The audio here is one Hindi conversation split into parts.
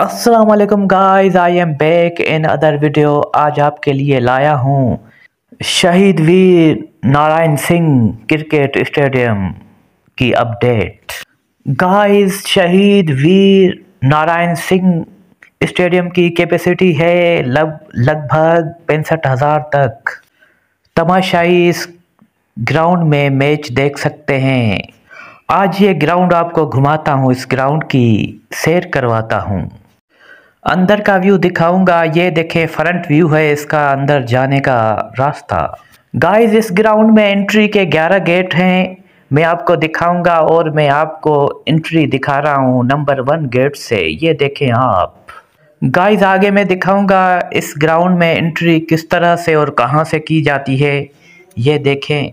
Aslam guys I am back in other video आज आपके लिए लाया हूँ शहीद वीर नारायण सिंह क्रिकेट स्टेडियम की update guys Shaheed Veer Narayan Singh stadium की कैपेसिटी है लग लगभग पैंसठ हज़ार तक तमाशाई इस ग्राउंड में मैच देख सकते हैं आज ये ग्राउंड आपको घुमाता हूँ इस ग्राउंड की सैर करवाता हूँ अंदर का व्यू दिखाऊंगा ये देखे फ्रंट व्यू है इसका अंदर जाने का रास्ता गाइस इस ग्राउंड में एंट्री के 11 गेट हैं मैं आपको दिखाऊंगा और मैं आपको एंट्री दिखा रहा हूँ नंबर वन गेट से ये देखें आप गाइस आगे मैं दिखाऊंगा इस ग्राउंड में एंट्री किस तरह से और कहाँ से की जाती है ये देखें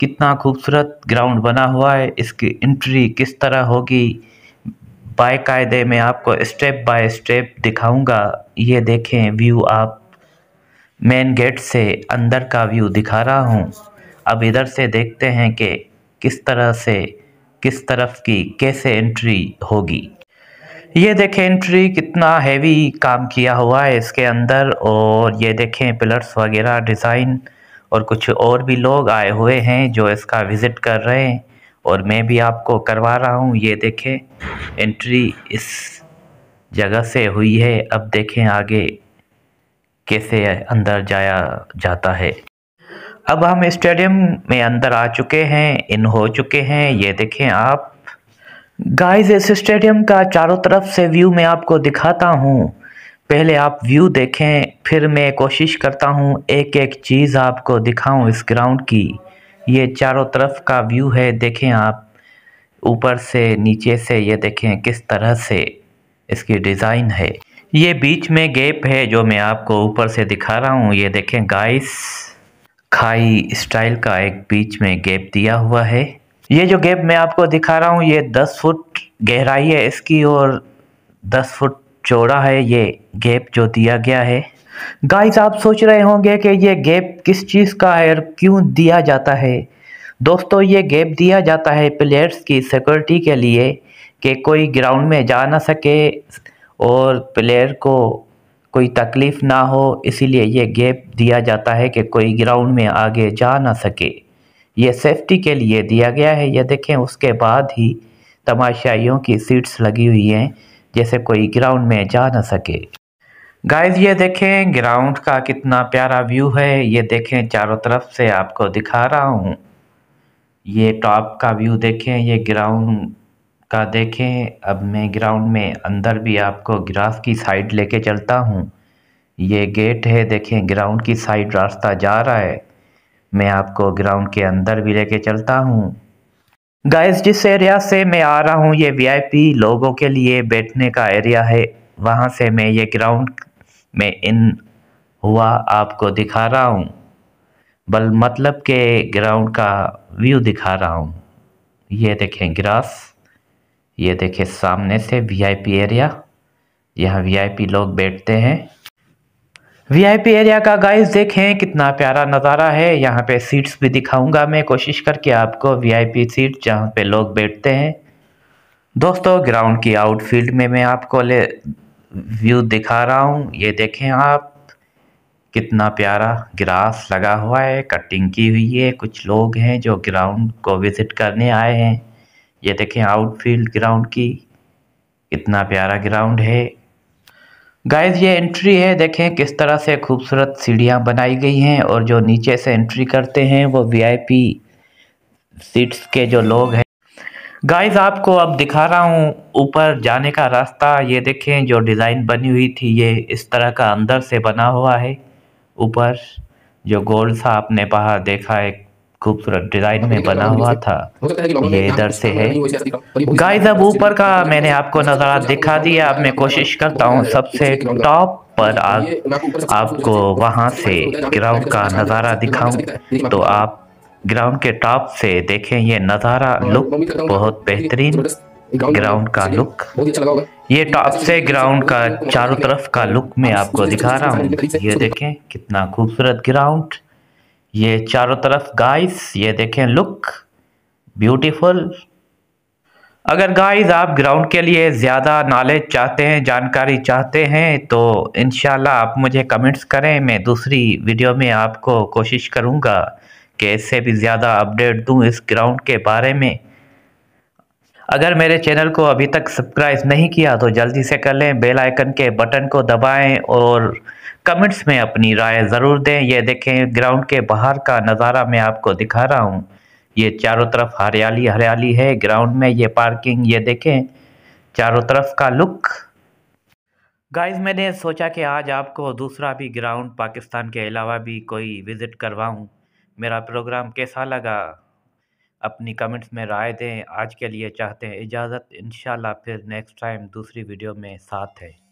कितना खूबसूरत ग्राउंड बना हुआ है इसकी एंट्री किस तरह होगी बायदे मैं आपको स्टेप बाय स्टेप दिखाऊंगा ये देखें व्यू आप मेन गेट से अंदर का व्यू दिखा रहा हूँ अब इधर से देखते हैं कि किस तरह से किस तरफ की कैसे एंट्री होगी ये देखें एंट्री कितना हैवी काम किया हुआ है इसके अंदर और ये देखें पिलर्स वगैरह डिज़ाइन और कुछ और भी लोग आए हुए हैं जो इसका विज़िट कर रहे हैं और मैं भी आपको करवा रहा हूँ ये देखें एंट्री इस जगह से हुई है अब देखें आगे कैसे अंदर जाया जाता है अब हम स्टेडियम में अंदर आ चुके हैं इन हो चुके हैं ये देखें आप गाइस इस स्टेडियम का चारों तरफ से व्यू मैं आपको दिखाता हूँ पहले आप व्यू देखें फिर मैं कोशिश करता हूँ एक एक चीज़ आपको दिखाऊँ इस ग्राउंड की ये चारों तरफ का व्यू है देखें आप ऊपर से नीचे से ये देखें किस तरह से इसकी डिज़ाइन है ये बीच में गैप है जो मैं आपको ऊपर से दिखा रहा हूँ ये देखें गाइस खाई स्टाइल का एक बीच में गैप दिया हुआ है ये जो गैप मैं आपको दिखा रहा हूँ ये दस फुट गहराई है इसकी और दस फुट चौड़ा है ये गैप जो दिया गया है गाइस आप सोच रहे होंगे कि ये गैप किस चीज़ का है और क्यों दिया जाता है दोस्तों ये गैप दिया जाता है प्लेयर्स की सिक्योरिटी के लिए कि कोई ग्राउंड में जा ना सके और प्लेयर को कोई तकलीफ़ ना हो इसीलिए ये गैप दिया जाता है कि कोई ग्राउंड में आगे जा ना सके ये सेफ्टी के लिए दिया गया है ये देखें उसके बाद ही तमाशाइयों की सीट्स लगी हुई हैं जैसे कोई ग्राउंड में जा ना सके गाइस ये देखें ग्राउंड का कितना प्यारा व्यू है ये देखें चारों तरफ से आपको दिखा रहा हूँ ये टॉप का व्यू देखें ये ग्राउंड का देखें अब मैं ग्राउंड में अंदर भी आपको ग्रास की साइड लेके चलता हूँ ये गेट है देखें ग्राउंड की साइड रास्ता जा रहा है मैं आपको ग्राउंड के अंदर भी लेके चलता हूँ गाइस जिस एरिया से मैं आ रहा हूँ ये वीआईपी लोगों के लिए बैठने का एरिया है वहाँ से मैं ये ग्राउंड मैं इन हुआ आपको दिखा रहा हूँ बल मतलब के ग्राउंड का व्यू दिखा रहा हूँ ये देखें ग्रास ये देखें सामने से वीआईपी एरिया यहाँ वीआईपी लोग बैठते हैं वीआईपी एरिया का गाइस देखें कितना प्यारा नज़ारा है यहाँ पे सीट्स भी दिखाऊंगा मैं कोशिश करके आपको वीआईपी सीट जहाँ पे लोग बैठते हैं दोस्तों ग्राउंड की आउटफील्ड में मैं आपको ले व्यू दिखा रहा हूँ ये देखें आप कितना प्यारा ग्रास लगा हुआ है कटिंग की हुई है कुछ लोग हैं जो ग्राउंड को विजिट करने आए हैं ये देखें आउटफील्ड ग्राउंड की कितना प्यारा ग्राउंड है गाइस ये एंट्री है देखें किस तरह से खूबसूरत सीढ़ियाँ बनाई गई हैं और जो नीचे से एंट्री करते हैं वो वीआईपी सीट्स के जो लोग हैं गाइस आपको अब दिखा रहा हूँ ऊपर जाने का रास्ता ये देखें जो डिज़ाइन बनी हुई थी ये इस तरह का अंदर से बना हुआ है ऊपर जो गोल सा आपने बाहर देखा एक खूबसूरत डिज़ाइन में बना हुआ था ये इधर से है गाइस अब ऊपर का मैंने आपको नज़ारा दिखा दिया अब मैं कोशिश करता हूँ सबसे टॉप पर आप, आपको वहाँ से ग्राउंड का नज़ारा दिखाऊं तो आप ग्राउंड के टॉप से देखें ये नज़ारा लुक हाँ, बहुत बेहतरीन ग्राउंड का अच्छा लुक ये टॉप से ग्राउंड अच्छा का चारों तरफ का लुक मैं आपको दिखा रहा हूँ ये देखें कितना खूबसूरत ग्राउंड ये चारों तरफ गाइस ये देखें लुक ब्यूटीफुल अगर गाइस आप ग्राउंड के लिए ज़्यादा नॉलेज चाहते हैं जानकारी चाहते हैं तो इन आप मुझे कमेंट्स करें मैं दूसरी वीडियो में आपको कोशिश करूँगा कि इससे भी ज़्यादा अपडेट दूँ इस ग्राउंड के बारे में अगर मेरे चैनल को अभी तक सब्सक्राइब नहीं किया तो जल्दी से कर लें बेल आइकन के बटन को दबाएं और कमेंट्स में अपनी राय ज़रूर दें ये देखें ग्राउंड के बाहर का नज़ारा मैं आपको दिखा रहा हूँ ये चारों तरफ हरियाली हरियाली है ग्राउंड में ये पार्किंग ये देखें चारों तरफ का लुक गाइस मैंने सोचा कि आज आपको दूसरा भी ग्राउंड पाकिस्तान के अलावा भी कोई विज़िट करवाऊँ मेरा प्रोग्राम कैसा लगा अपनी कमेंट्स में राय दें आज के लिए चाहते हैं इजाज़त इन फिर नेक्स्ट टाइम दूसरी वीडियो में साथ हैं